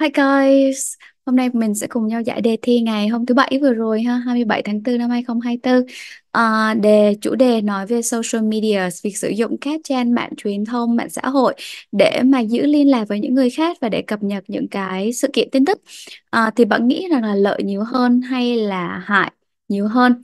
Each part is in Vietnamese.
Hi guys, hôm nay mình sẽ cùng nhau giải đề thi ngày hôm thứ Bảy vừa rồi ha, 27 tháng 4 năm 2024. À, đề chủ đề nói về social media, việc sử dụng các trang mạng truyền thông, mạng xã hội để mà giữ liên lạc với những người khác và để cập nhật những cái sự kiện tin tức. À, thì bạn nghĩ rằng là lợi nhiều hơn hay là hại nhiều hơn?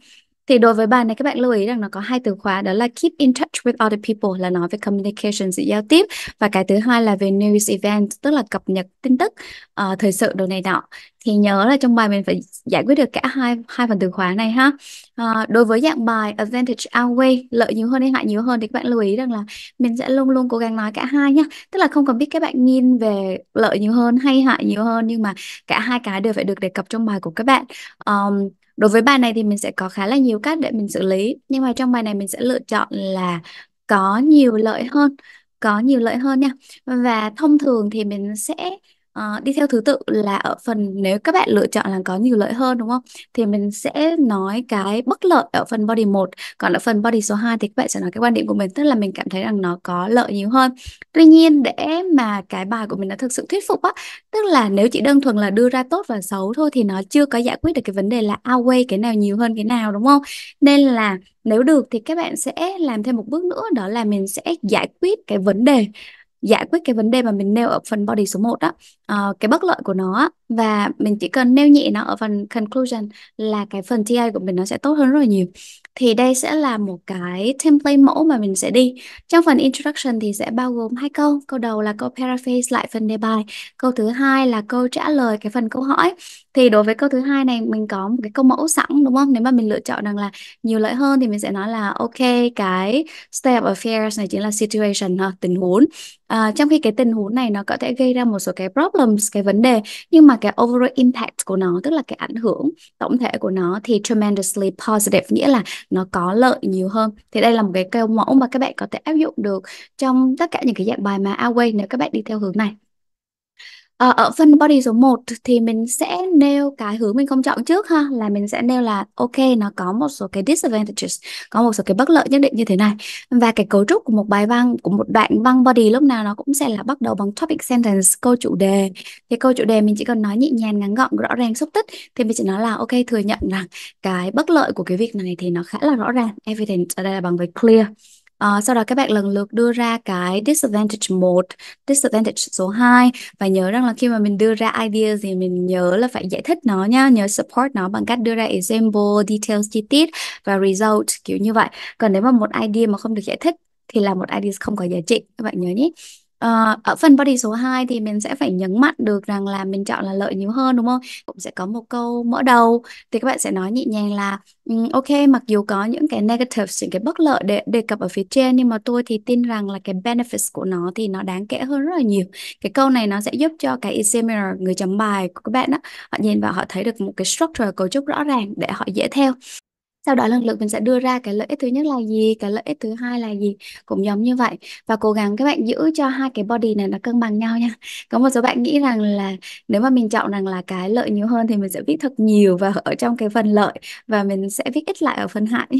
Thì đối với bài này các bạn lưu ý rằng nó có hai từ khóa đó là keep in touch with other people là nói về communication sự giao tiếp và cái thứ hai là về news event tức là cập nhật tin tức uh, thời sự đồ này nọ. Thì nhớ là trong bài mình phải giải quyết được cả hai hai phần từ khóa này ha. Uh, đối với dạng bài advantage outweigh lợi nhiều hơn hay hại nhiều hơn thì các bạn lưu ý rằng là mình sẽ luôn luôn cố gắng nói cả hai nhá. Tức là không cần biết các bạn nhìn về lợi nhiều hơn hay hại nhiều hơn nhưng mà cả hai cái đều phải được đề cập trong bài của các bạn. Um, đối với bài này thì mình sẽ có khá là nhiều cách để mình xử lý nhưng mà trong bài này mình sẽ lựa chọn là có nhiều lợi hơn có nhiều lợi hơn nha và thông thường thì mình sẽ Ờ, đi theo thứ tự là ở phần nếu các bạn lựa chọn là có nhiều lợi hơn đúng không? Thì mình sẽ nói cái bất lợi ở phần body 1, còn ở phần body số 2 thì các bạn sẽ nói cái quan điểm của mình, tức là mình cảm thấy rằng nó có lợi nhiều hơn. Tuy nhiên để mà cái bài của mình nó thực sự thuyết phục á, tức là nếu chỉ đơn thuần là đưa ra tốt và xấu thôi thì nó chưa có giải quyết được cái vấn đề là away cái nào nhiều hơn cái nào đúng không? Nên là nếu được thì các bạn sẽ làm thêm một bước nữa đó là mình sẽ giải quyết cái vấn đề giải quyết cái vấn đề mà mình nêu ở phần body số 1 á, uh, cái bất lợi của nó á, và mình chỉ cần nêu nhẹ nó ở phần conclusion là cái phần TA của mình nó sẽ tốt hơn rất là nhiều thì đây sẽ là một cái template mẫu mà mình sẽ đi trong phần introduction thì sẽ bao gồm hai câu câu đầu là câu paraphrase lại phần đề bài câu thứ hai là câu trả lời cái phần câu hỏi thì đối với câu thứ hai này mình có một cái câu mẫu sẵn đúng không nếu mà mình lựa chọn rằng là nhiều lợi hơn thì mình sẽ nói là ok cái state of affairs này chính là situation ha, tình huống à, trong khi cái tình huống này nó có thể gây ra một số cái problems cái vấn đề nhưng mà cái overall impact của nó tức là cái ảnh hưởng tổng thể của nó thì tremendously positive nghĩa là nó có lợi nhiều hơn thì đây là một cái câu mẫu mà các bạn có thể áp dụng được trong tất cả những cái dạng bài mà Away nếu các bạn đi theo hướng này Ờ, ở phần body số 1 thì mình sẽ nêu cái hướng mình không chọn trước ha là mình sẽ nêu là ok nó có một số cái disadvantages có một số cái bất lợi nhất định như thế này và cái cấu trúc của một bài văn của một đoạn văn body lúc nào nó cũng sẽ là bắt đầu bằng topic sentence câu chủ đề thì câu chủ đề mình chỉ cần nói nhẹ nhàng ngắn gọn rõ ràng xúc tích thì mình chỉ nói là ok thừa nhận rằng cái bất lợi của cái việc này thì nó khá là rõ ràng evident ở đây là bằng với clear À, sau đó các bạn lần lượt đưa ra cái disadvantage 1, disadvantage số 2 và nhớ rằng là khi mà mình đưa ra idea thì mình nhớ là phải giải thích nó nha, nhớ support nó bằng cách đưa ra example, details chi tiết và result kiểu như vậy. Còn nếu mà một idea mà không được giải thích thì là một idea không có giá trị, các bạn nhớ nhé. Ờ, ở phần body số 2 thì mình sẽ phải nhấn mạnh được rằng là mình chọn là lợi nhiều hơn đúng không? Cũng sẽ có một câu mở đầu thì các bạn sẽ nói nhẹ nhàng là "Ừ, ok mặc dù có những cái negative những cái bất lợi để đề cập ở phía trên nhưng mà tôi thì tin rằng là cái benefits của nó thì nó đáng kể hơn rất là nhiều. Cái câu này nó sẽ giúp cho cái examiner người chấm bài của các bạn đó họ nhìn vào họ thấy được một cái structure cấu trúc rõ ràng để họ dễ theo sau đó lần lượt mình sẽ đưa ra cái lợi ích thứ nhất là gì cái lợi ích thứ hai là gì cũng giống như vậy và cố gắng các bạn giữ cho hai cái body này nó cân bằng nhau nha có một số bạn nghĩ rằng là nếu mà mình chọn rằng là cái lợi nhiều hơn thì mình sẽ viết thật nhiều và ở trong cái phần lợi và mình sẽ viết ít lại ở phần hại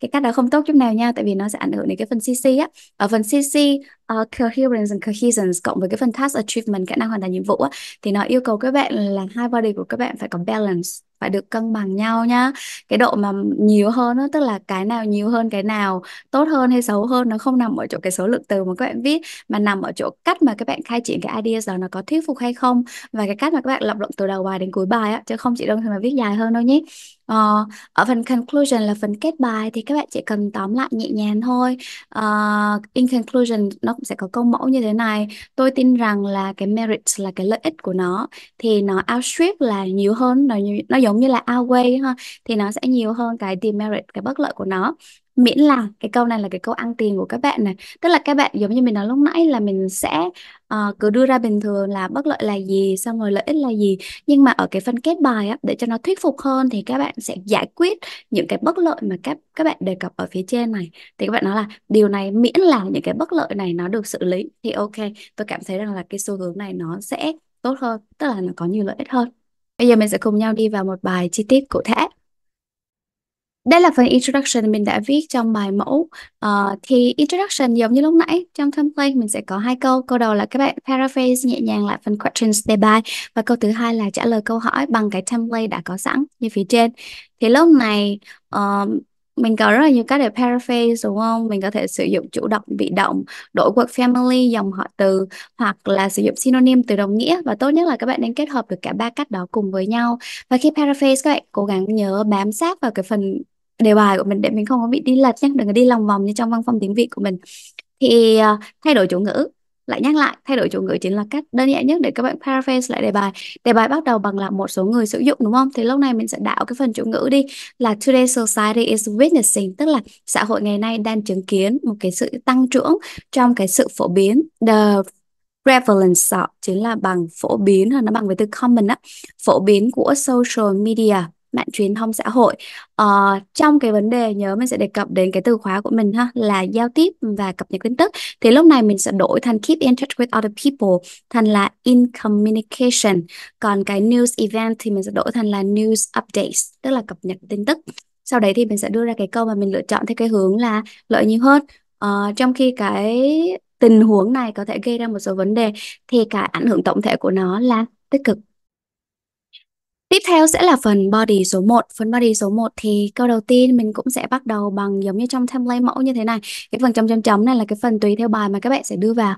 cái cách đó không tốt chút nào nha tại vì nó sẽ ảnh hưởng đến cái phần CC á ở phần CC uh, ờ, coherence and cohesion cộng với cái phần task achievement khả năng hoàn thành nhiệm vụ á thì nó yêu cầu các bạn là hai body của các bạn phải có balance phải được cân bằng nhau nhá cái độ mà nhiều hơn đó, tức là cái nào nhiều hơn cái nào tốt hơn hay xấu hơn nó không nằm ở chỗ cái số lượng từ mà các bạn viết mà nằm ở chỗ cách mà các bạn khai triển cái idea đó nó có thuyết phục hay không và cái cách mà các bạn lập luận từ đầu bài đến cuối bài á chứ không chỉ đơn thuần là viết dài hơn đâu nhé Ờ, ở phần conclusion là phần kết bài thì các bạn chỉ cần tóm lại nhẹ nhàng thôi. Ờ, in conclusion nó cũng sẽ có câu mẫu như thế này. Tôi tin rằng là cái merit là cái lợi ích của nó thì nó outstrip là nhiều hơn nó nó giống như là outweigh ha thì nó sẽ nhiều hơn cái demerit cái bất lợi của nó miễn là cái câu này là cái câu ăn tiền của các bạn này tức là các bạn giống như mình nói lúc nãy là mình sẽ uh, cứ đưa ra bình thường là bất lợi là gì xong rồi lợi ích là gì nhưng mà ở cái phần kết bài á, để cho nó thuyết phục hơn thì các bạn sẽ giải quyết những cái bất lợi mà các các bạn đề cập ở phía trên này thì các bạn nói là điều này miễn là những cái bất lợi này nó được xử lý thì ok tôi cảm thấy rằng là cái xu hướng này nó sẽ tốt hơn tức là nó có nhiều lợi ích hơn bây giờ mình sẽ cùng nhau đi vào một bài chi tiết cụ thể đây là phần introduction mình đã viết trong bài mẫu. Uh, thì introduction giống như lúc nãy, trong template mình sẽ có hai câu. Câu đầu là các bạn paraphrase nhẹ nhàng lại phần questions đề bài và câu thứ hai là trả lời câu hỏi bằng cái template đã có sẵn như phía trên. Thì lúc này uh, mình có rất là nhiều cách để paraphrase đúng không? Mình có thể sử dụng chủ động, bị động, đổi word family, dòng họ từ hoặc là sử dụng synonym từ đồng nghĩa và tốt nhất là các bạn nên kết hợp được cả ba cách đó cùng với nhau. Và khi paraphrase các bạn cố gắng nhớ bám sát vào cái phần đề bài của mình để mình không có bị đi lệch nhé đừng có đi lòng vòng như trong văn phòng tiếng Việt của mình thì uh, thay đổi chủ ngữ lại nhắc lại thay đổi chủ ngữ chính là cách đơn giản nhất để các bạn paraphrase lại đề bài đề bài bắt đầu bằng là một số người sử dụng đúng không thì lúc này mình sẽ đảo cái phần chủ ngữ đi là today society is witnessing tức là xã hội ngày nay đang chứng kiến một cái sự tăng trưởng trong cái sự phổ biến the prevalence chính là bằng phổ biến là nó bằng với từ common á phổ biến của social media mạng truyền thông xã hội ờ, trong cái vấn đề nhớ mình sẽ đề cập đến cái từ khóa của mình ha là giao tiếp và cập nhật tin tức thì lúc này mình sẽ đổi thành keep in touch with other people thành là in communication còn cái news event thì mình sẽ đổi thành là news updates tức là cập nhật tin tức sau đấy thì mình sẽ đưa ra cái câu mà mình lựa chọn theo cái hướng là lợi nhiều hơn ờ, trong khi cái tình huống này có thể gây ra một số vấn đề thì cái ảnh hưởng tổng thể của nó là tích cực Tiếp theo sẽ là phần body số 1. Phần body số 1 thì câu đầu tiên mình cũng sẽ bắt đầu bằng giống như trong template mẫu như thế này. Cái phần chấm chấm chấm này là cái phần tùy theo bài mà các bạn sẽ đưa vào.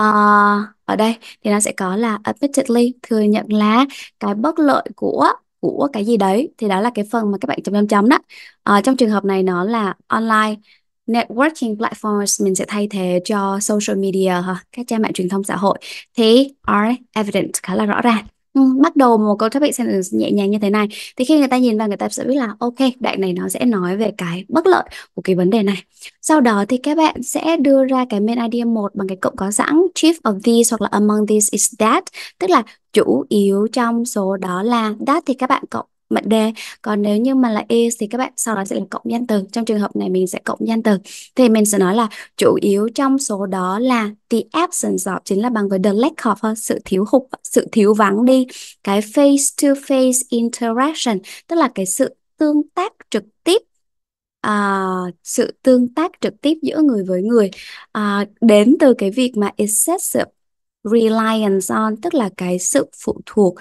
Uh, ở đây thì nó sẽ có là admittedly thừa nhận là cái bất lợi của của cái gì đấy thì đó là cái phần mà các bạn chấm chấm chấm đó. Uh, trong trường hợp này nó là online networking platforms mình sẽ thay thế cho social media ha, các trang mạng truyền thông xã hội thì are evident khá là rõ ràng. Ừ, bắt đầu một câu topic sentence nhẹ nhàng như thế này thì khi người ta nhìn vào người ta sẽ biết là ok đoạn này nó sẽ nói về cái bất lợi của cái vấn đề này sau đó thì các bạn sẽ đưa ra cái main idea một bằng cái cộng có sẵn chief of these hoặc là among these is that tức là chủ yếu trong số đó là that thì các bạn cộng mệnh đề còn nếu như mà là is thì các bạn sau đó sẽ là cộng danh từ trong trường hợp này mình sẽ cộng danh từ thì mình sẽ nói là chủ yếu trong số đó là the absence of chính là bằng với the lack of sự thiếu hụt sự thiếu vắng đi cái face to face interaction tức là cái sự tương tác trực tiếp à, sự tương tác trực tiếp giữa người với người à, đến từ cái việc mà excessive reliance on tức là cái sự phụ thuộc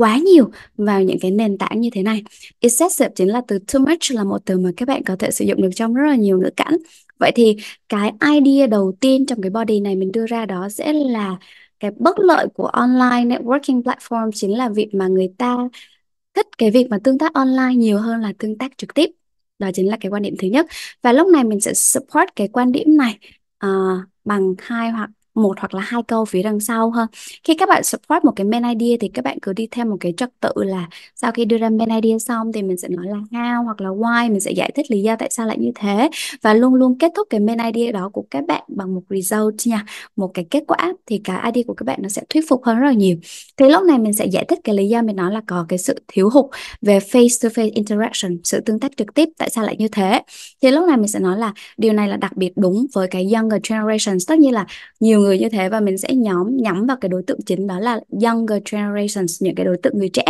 quá nhiều vào những cái nền tảng như thế này. Excessive chính là từ too much là một từ mà các bạn có thể sử dụng được trong rất là nhiều ngữ cảnh. Vậy thì cái idea đầu tiên trong cái body này mình đưa ra đó sẽ là cái bất lợi của online networking platform chính là việc mà người ta thích cái việc mà tương tác online nhiều hơn là tương tác trực tiếp. Đó chính là cái quan điểm thứ nhất. Và lúc này mình sẽ support cái quan điểm này uh, bằng hai hoặc một hoặc là hai câu phía đằng sau ha khi các bạn support một cái main idea thì các bạn cứ đi theo một cái trật tự là sau khi đưa ra main idea xong thì mình sẽ nói là how hoặc là why mình sẽ giải thích lý do tại sao lại như thế và luôn luôn kết thúc cái main idea đó của các bạn bằng một result nha một cái kết quả thì cái idea của các bạn nó sẽ thuyết phục hơn rất là nhiều thì lúc này mình sẽ giải thích cái lý do mình nói là có cái sự thiếu hụt về face to face interaction sự tương tác trực tiếp tại sao lại như thế thì lúc này mình sẽ nói là điều này là đặc biệt đúng với cái younger generations tất nhiên là nhiều người như thế và mình sẽ nhóm nhắm vào cái đối tượng chính đó là younger generations những cái đối tượng người trẻ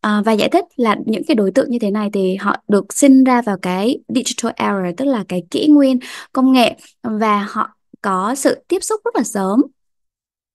à, và giải thích là những cái đối tượng như thế này thì họ được sinh ra vào cái digital era tức là cái kỷ nguyên công nghệ và họ có sự tiếp xúc rất là sớm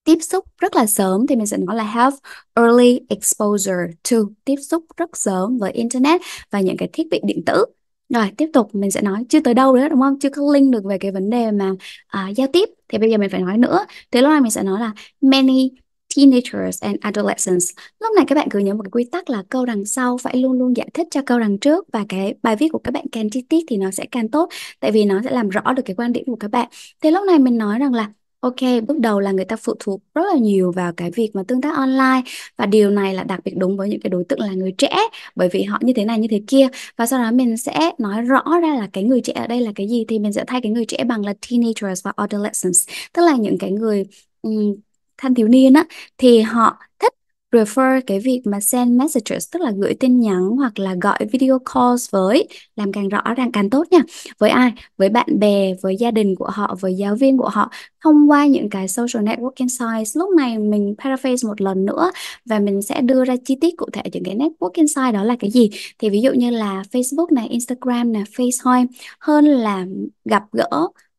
tiếp xúc rất là sớm thì mình sẽ nói là have early exposure to tiếp xúc rất sớm với internet và những cái thiết bị điện tử rồi tiếp tục mình sẽ nói chưa tới đâu nữa đúng không? Chưa có link được về cái vấn đề mà à, giao tiếp thì bây giờ mình phải nói nữa. Thế lúc này mình sẽ nói là many teenagers and adolescents. Lúc này các bạn cứ nhớ một cái quy tắc là câu đằng sau phải luôn luôn giải thích cho câu đằng trước và cái bài viết của các bạn càng chi tiết thì nó sẽ càng tốt tại vì nó sẽ làm rõ được cái quan điểm của các bạn. Thế lúc này mình nói rằng là Ok, bước đầu là người ta phụ thuộc rất là nhiều vào cái việc mà tương tác online và điều này là đặc biệt đúng với những cái đối tượng là người trẻ bởi vì họ như thế này như thế kia và sau đó mình sẽ nói rõ ra là cái người trẻ ở đây là cái gì thì mình sẽ thay cái người trẻ bằng là teenagers và adolescents tức là những cái người um, thanh thiếu niên á thì họ thích refer cái việc mà send messages tức là gửi tin nhắn hoặc là gọi video calls với làm càng rõ ràng càng tốt nha với ai với bạn bè với gia đình của họ với giáo viên của họ thông qua những cái social networking sites lúc này mình paraphrase một lần nữa và mình sẽ đưa ra chi tiết cụ thể những cái networking site đó là cái gì thì ví dụ như là Facebook này Instagram này FaceTime hơn là gặp gỡ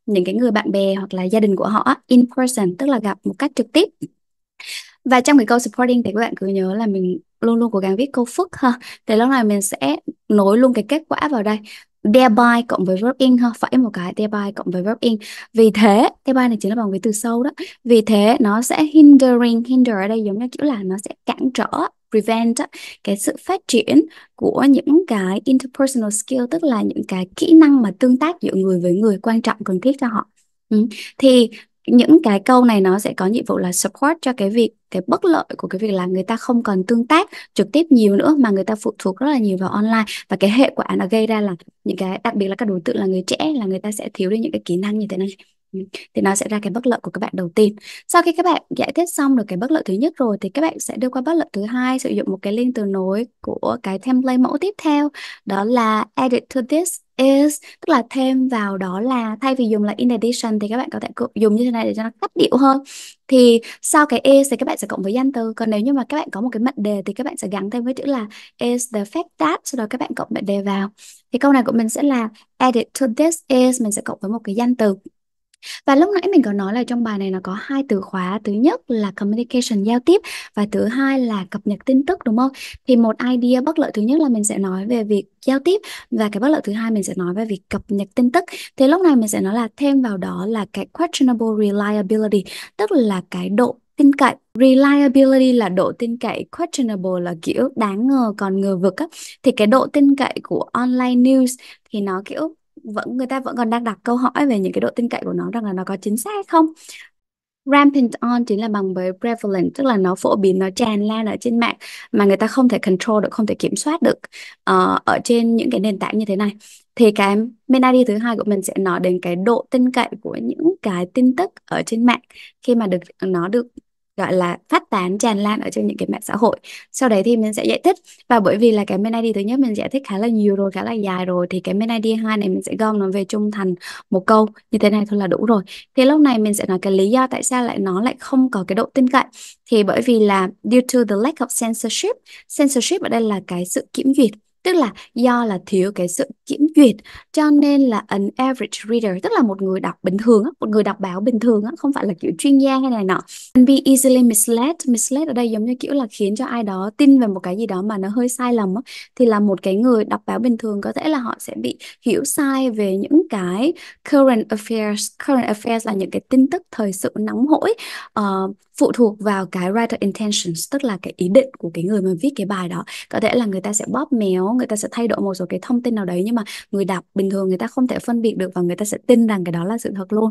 những cái người bạn bè hoặc là gia đình của họ in person tức là gặp một cách trực tiếp và trong cái câu supporting thì các bạn cứ nhớ là mình luôn luôn cố gắng viết câu phức ha thì lúc này mình sẽ nối luôn cái kết quả vào đây thereby cộng với verb in ha phải một cái thereby cộng với verb in vì thế thereby này chính là bằng với từ sâu đó vì thế nó sẽ hindering hinder ở đây giống như kiểu là nó sẽ cản trở prevent cái sự phát triển của những cái interpersonal skill tức là những cái kỹ năng mà tương tác giữa người với người quan trọng cần thiết cho họ ừ. thì những cái câu này nó sẽ có nhiệm vụ là support cho cái việc cái bất lợi của cái việc là người ta không còn tương tác trực tiếp nhiều nữa mà người ta phụ thuộc rất là nhiều vào online và cái hệ quả nó gây ra là những cái đặc biệt là các đối tượng là người trẻ là người ta sẽ thiếu đi những cái kỹ năng như thế này thì nó sẽ ra cái bất lợi của các bạn đầu tiên sau khi các bạn giải thích xong được cái bất lợi thứ nhất rồi thì các bạn sẽ đưa qua bất lợi thứ hai sử dụng một cái link từ nối của cái template mẫu tiếp theo đó là edit to this is tức là thêm vào đó là thay vì dùng là in addition thì các bạn có thể dùng như thế này để cho nó cắt điệu hơn thì sau cái is thì các bạn sẽ cộng với danh từ còn nếu như mà các bạn có một cái mệnh đề thì các bạn sẽ gắn thêm với chữ là is the fact that sau đó các bạn cộng mệnh đề vào thì câu này của mình sẽ là edit to this is mình sẽ cộng với một cái danh từ và lúc nãy mình có nói là trong bài này nó có hai từ khóa, thứ nhất là communication giao tiếp và thứ hai là cập nhật tin tức đúng không? Thì một idea bất lợi thứ nhất là mình sẽ nói về việc giao tiếp và cái bất lợi thứ hai mình sẽ nói về việc cập nhật tin tức. Thì lúc này mình sẽ nói là thêm vào đó là cái questionable reliability, tức là cái độ tin cậy reliability là độ tin cậy questionable là kiểu đáng ngờ còn ngờ vực á thì cái độ tin cậy của online news thì nó kiểu vẫn người ta vẫn còn đang đặt câu hỏi về những cái độ tin cậy của nó rằng là nó có chính xác không rampant on chính là bằng với prevalent tức là nó phổ biến nó tràn lan ở trên mạng mà người ta không thể control được không thể kiểm soát được uh, ở trên những cái nền tảng như thế này thì cái main ID thứ hai của mình sẽ nói đến cái độ tin cậy của những cái tin tức ở trên mạng khi mà được nó được gọi là phát tán tràn lan ở trên những cái mạng xã hội sau đấy thì mình sẽ giải thích và bởi vì là cái main ID thứ nhất mình giải thích khá là nhiều rồi khá là dài rồi thì cái main ID hai này mình sẽ gom nó về chung thành một câu như thế này thôi là đủ rồi thì lúc này mình sẽ nói cái lý do tại sao lại nó lại không có cái độ tin cậy thì bởi vì là due to the lack of censorship censorship ở đây là cái sự kiểm duyệt tức là do là thiếu cái sự kiểm duyệt cho nên là an average reader tức là một người đọc bình thường một người đọc báo bình thường không phải là kiểu chuyên gia hay này nọ can be easily misled misled ở đây giống như kiểu là khiến cho ai đó tin về một cái gì đó mà nó hơi sai lầm thì là một cái người đọc báo bình thường có thể là họ sẽ bị hiểu sai về những cái current affairs current affairs là những cái tin tức thời sự nóng hổi uh, phụ thuộc vào cái writer intentions tức là cái ý định của cái người mà viết cái bài đó có thể là người ta sẽ bóp méo người ta sẽ thay đổi một số cái thông tin nào đấy nhưng mà người đọc bình thường người ta không thể phân biệt được và người ta sẽ tin rằng cái đó là sự thật luôn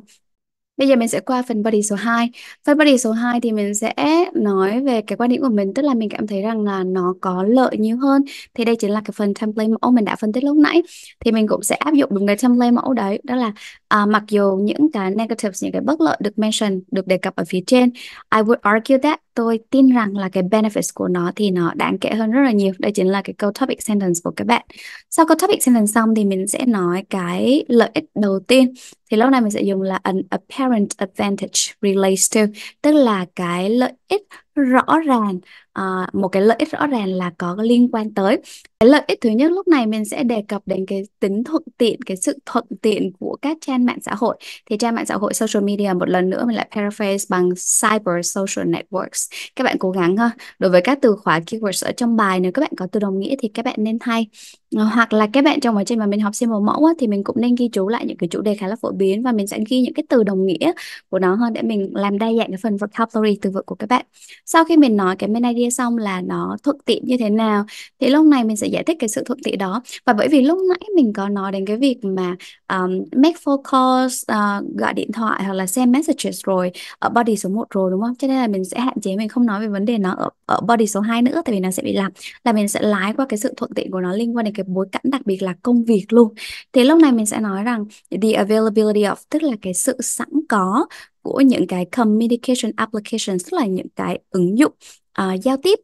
Bây giờ mình sẽ qua phần body số 2. Phần body số 2 thì mình sẽ nói về cái quan điểm của mình, tức là mình cảm thấy rằng là nó có lợi nhiều hơn. Thì đây chính là cái phần template mẫu mình đã phân tích lúc nãy. Thì mình cũng sẽ áp dụng đúng cái template mẫu đấy, đó là à, mặc dù những cái negatives, những cái bất lợi được mention, được đề cập ở phía trên, I would argue that tôi tin rằng là cái benefits của nó thì nó đáng kể hơn rất là nhiều. Đây chính là cái câu topic sentence của các bạn. Sau câu topic sentence xong thì mình sẽ nói cái lợi ích đầu tiên thì lúc này mình sẽ dùng là an apparent advantage relates to tức là cái lợi ích rõ ràng à, một cái lợi ích rõ ràng là có liên quan tới cái lợi ích thứ nhất lúc này mình sẽ đề cập đến cái tính thuận tiện cái sự thuận tiện của các trang mạng xã hội thì trang mạng xã hội social media một lần nữa mình lại paraphrase bằng cyber social networks các bạn cố gắng ha đối với các từ khóa keywords ở trong bài nếu các bạn có từ đồng nghĩa thì các bạn nên thay ờ, hoặc là các bạn trong quá trình mà mình học sinh một mẫu á, thì mình cũng nên ghi chú lại những cái chủ đề khá là phổ biến và mình sẽ ghi những cái từ đồng nghĩa của nó hơn để mình làm đa dạng cái phần vocabulary từ vựng của các bạn sau khi mình nói cái main idea xong là nó thuận tiện như thế nào thì lúc này mình sẽ giải thích cái sự thuận tiện đó và bởi vì lúc nãy mình có nói đến cái việc mà um, make phone calls uh, gọi điện thoại hoặc là send messages rồi ở body số 1 rồi đúng không cho nên là mình sẽ hạn chế mình không nói về vấn đề nó ở, ở body số 2 nữa tại vì nó sẽ bị lặp là mình sẽ lái qua cái sự thuận tiện của nó liên quan đến cái bối cảnh đặc biệt là công việc luôn thì lúc này mình sẽ nói rằng the availability of tức là cái sự sẵn có của những cái communication applications tức là những cái ứng dụng uh, giao tiếp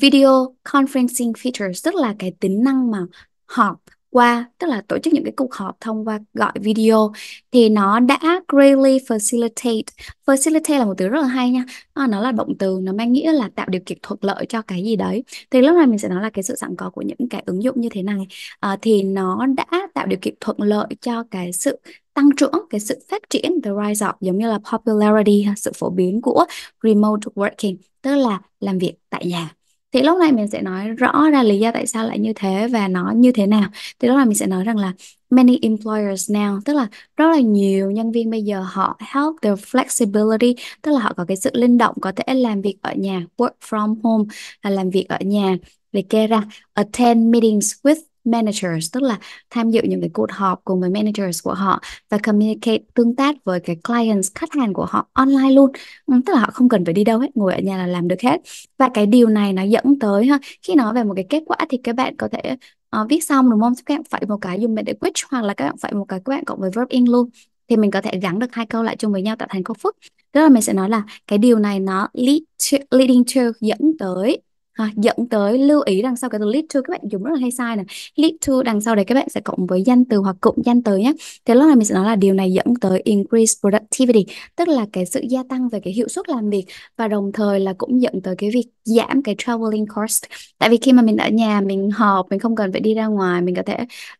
video conferencing features tức là cái tính năng mà họp qua tức là tổ chức những cái cuộc họp thông qua gọi video thì nó đã greatly facilitate facilitate là một từ rất là hay nha à, nó là động từ nó mang nghĩa là tạo điều kiện thuận lợi cho cái gì đấy thì lúc này mình sẽ nói là cái sự sẵn có của những cái ứng dụng như thế này à, thì nó đã tạo điều kiện thuận lợi cho cái sự tăng trưởng cái sự phát triển the rise up giống như là popularity sự phổ biến của remote working tức là làm việc tại nhà thì lúc này mình sẽ nói rõ ra lý do tại sao lại như thế và nó như thế nào thì lúc này mình sẽ nói rằng là many employers now tức là rất là nhiều nhân viên bây giờ họ help their flexibility tức là họ có cái sự linh động có thể làm việc ở nhà work from home là làm việc ở nhà liệt kê ra attend meetings with managers tức là tham dự những cái cuộc họp cùng với managers của họ và communicate tương tác với cái clients khách hàng của họ online luôn ừ, tức là họ không cần phải đi đâu hết ngồi ở nhà là làm được hết và cái điều này nó dẫn tới ha khi nói về một cái kết quả thì các bạn có thể uh, viết xong đúng không các bạn phải một cái dùng để which hoặc là các bạn phải một cái các bạn cộng với verb in luôn thì mình có thể gắn được hai câu lại chung với nhau tạo thành câu phức tức là mình sẽ nói là cái điều này nó lead to, leading to dẫn tới ha, dẫn tới lưu ý đằng sau cái từ lead to các bạn dùng rất là hay sai này lead to đằng sau đấy các bạn sẽ cộng với danh từ hoặc cụm danh từ nhé thế lúc này mình sẽ nói là điều này dẫn tới increase productivity tức là cái sự gia tăng về cái hiệu suất làm việc và đồng thời là cũng dẫn tới cái việc giảm cái traveling cost tại vì khi mà mình ở nhà mình họp mình không cần phải đi ra ngoài mình có thể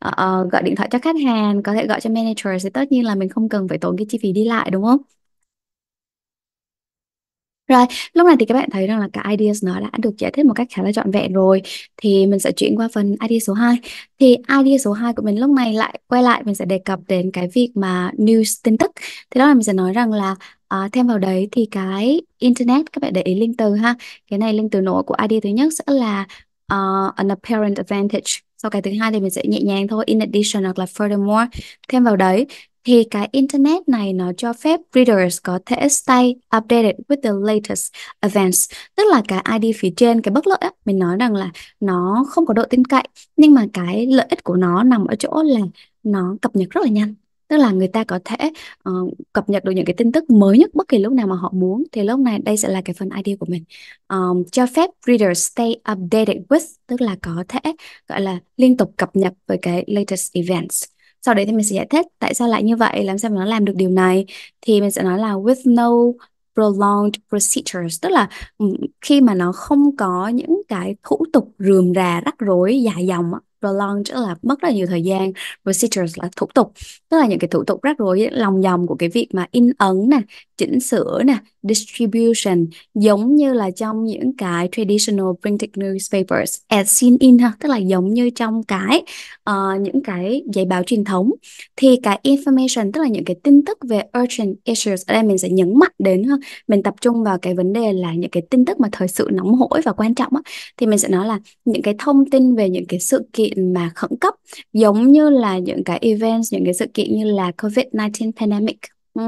uh, gọi điện thoại cho khách hàng có thể gọi cho manager thì tất nhiên là mình không cần phải tốn cái chi phí đi lại đúng không rồi, lúc này thì các bạn thấy rằng là cả ideas nó đã được giải thích một cách khá là trọn vẹn rồi. Thì mình sẽ chuyển qua phần idea số 2. Thì idea số 2 của mình lúc này lại quay lại mình sẽ đề cập đến cái việc mà news tin tức. Thì đó là mình sẽ nói rằng là à, thêm vào đấy thì cái internet các bạn để ý link từ ha. Cái này link từ nổi của idea thứ nhất sẽ là uh, an apparent advantage sau cái thứ hai thì mình sẽ nhẹ nhàng thôi in addition hoặc là furthermore thêm vào đấy thì cái Internet này nó cho phép readers có thể stay updated with the latest events. Tức là cái ID phía trên, cái bất lợi á, mình nói rằng là nó không có độ tin cậy, nhưng mà cái lợi ích của nó nằm ở chỗ là nó cập nhật rất là nhanh tức là người ta có thể uh, cập nhật được những cái tin tức mới nhất bất kỳ lúc nào mà họ muốn thì lúc này đây sẽ là cái phần ID của mình um, cho phép readers stay updated with tức là có thể gọi là liên tục cập nhật với cái latest events sau đấy thì mình sẽ giải thích tại sao lại như vậy làm sao mà nó làm được điều này thì mình sẽ nói là with no prolonged procedures tức là khi mà nó không có những cái thủ tục rườm rà rắc rối dài dòng prolong tức là mất rất là nhiều thời gian procedures là thủ tục tức là những cái thủ tục rắc rối lòng vòng của cái việc mà in ấn nè chỉnh sửa nè distribution giống như là trong những cái traditional printed newspapers as seen in ha tức là giống như trong cái uh, những cái giấy báo truyền thống thì cái information tức là những cái tin tức về urgent issues ở đây mình sẽ nhấn mạnh đến ha mình tập trung vào cái vấn đề là những cái tin tức mà thời sự nóng hổi và quan trọng á thì mình sẽ nói là những cái thông tin về những cái sự kiện chuyện mà khẩn cấp giống như là những cái events những cái sự kiện như là COVID-19 pandemic ừ,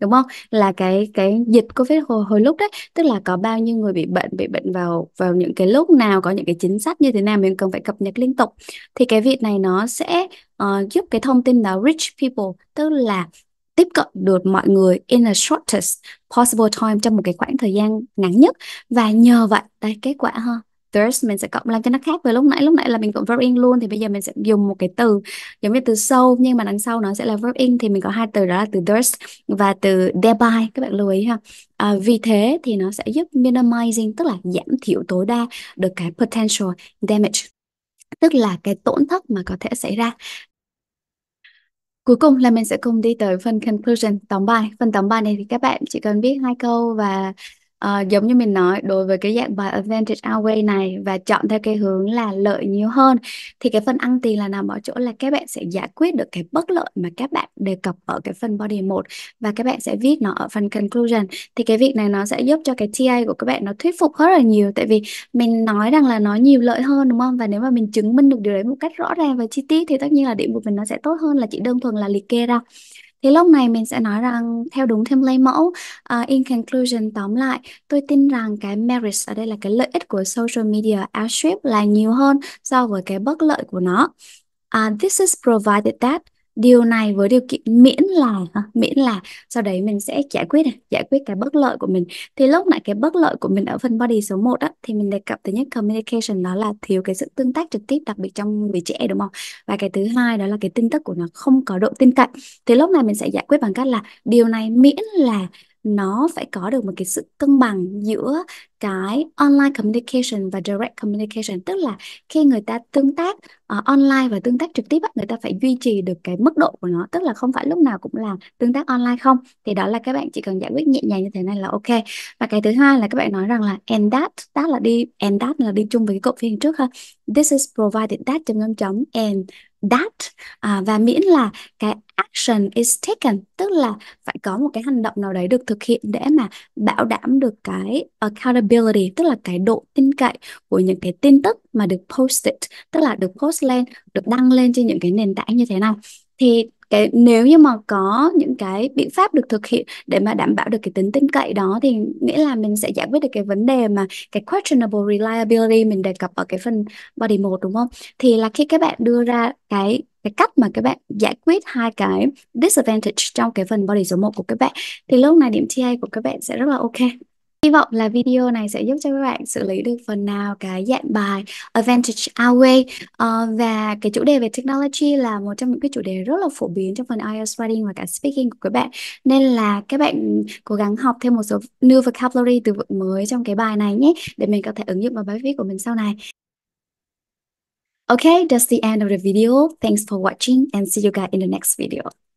đúng không là cái cái dịch covid hồi, hồi lúc đấy tức là có bao nhiêu người bị bệnh bị bệnh vào vào những cái lúc nào có những cái chính sách như thế nào mình cần phải cập nhật liên tục thì cái việc này nó sẽ uh, giúp cái thông tin đó reach people tức là tiếp cận được mọi người in the shortest possible time trong một cái khoảng thời gian ngắn nhất và nhờ vậy đây kết quả ha this mình sẽ cộng lên cho nó khác với lúc nãy lúc nãy là mình cộng verb in luôn thì bây giờ mình sẽ dùng một cái từ giống như từ so nhưng mà đằng sau nó sẽ là verb in thì mình có hai từ đó là từ this và từ thereby các bạn lưu ý ha à, vì thế thì nó sẽ giúp minimizing tức là giảm thiểu tối đa được cái potential damage tức là cái tổn thất mà có thể xảy ra Cuối cùng là mình sẽ cùng đi tới phần conclusion tóm bài. Phần tóm bài này thì các bạn chỉ cần viết hai câu và Ờ, giống như mình nói đối với cái dạng bài advantage outweigh này và chọn theo cái hướng là lợi nhiều hơn thì cái phần ăn tiền là nằm ở chỗ là các bạn sẽ giải quyết được cái bất lợi mà các bạn đề cập ở cái phần body 1 và các bạn sẽ viết nó ở phần conclusion thì cái việc này nó sẽ giúp cho cái TA của các bạn nó thuyết phục rất là nhiều tại vì mình nói rằng là nó nhiều lợi hơn đúng không và nếu mà mình chứng minh được điều đấy một cách rõ ràng và chi tiết thì tất nhiên là điểm của mình nó sẽ tốt hơn là chỉ đơn thuần là liệt kê ra thì lúc này mình sẽ nói rằng theo đúng thêm lấy mẫu. À, in conclusion tóm lại, tôi tin rằng cái merits ở đây là cái lợi ích của social media outstrip là nhiều hơn so với cái bất lợi của nó. Uh, this is provided that điều này với điều kiện miễn là miễn là sau đấy mình sẽ giải quyết giải quyết cái bất lợi của mình thì lúc nãy cái bất lợi của mình ở phần body số 1 á thì mình đề cập thứ nhất communication đó là thiếu cái sự tương tác trực tiếp đặc biệt trong người trẻ đúng không và cái thứ hai đó là cái tin tức của nó không có độ tin cậy thì lúc này mình sẽ giải quyết bằng cách là điều này miễn là nó phải có được một cái sự cân bằng giữa cái online communication và direct communication tức là khi người ta tương tác uh, online và tương tác trực tiếp người ta phải duy trì được cái mức độ của nó tức là không phải lúc nào cũng là tương tác online không thì đó là các bạn chỉ cần giải quyết nhẹ nhàng như thế này là ok và cái thứ hai là các bạn nói rằng là and that that là đi and that là đi chung với cái cụm phía trước ha this is provided that chấm chấm chấm and that à, và miễn là cái action is taken tức là phải có một cái hành động nào đấy được thực hiện để mà bảo đảm được cái accountability tức là cái độ tin cậy của những cái tin tức mà được posted tức là được post lên được đăng lên trên những cái nền tảng như thế nào thì cái nếu như mà có những cái biện pháp được thực hiện để mà đảm bảo được cái tính tin cậy đó thì nghĩa là mình sẽ giải quyết được cái vấn đề mà cái questionable reliability mình đề cập ở cái phần body một đúng không thì là khi các bạn đưa ra cái cái cách mà các bạn giải quyết hai cái disadvantage trong cái phần body số 1 của các bạn thì lúc này điểm TA của các bạn sẽ rất là ok Hy vọng là video này sẽ giúp cho các bạn xử lý được phần nào cái dạng bài Advantage Outweigh uh, và cái chủ đề về technology là một trong những cái chủ đề rất là phổ biến trong phần IELTS writing và cả speaking của các bạn nên là các bạn cố gắng học thêm một số new vocabulary từ vựng mới trong cái bài này nhé để mình có thể ứng dụng vào bài viết của mình sau này. Okay, that's the end of the video. Thanks for watching and see you guys in the next video.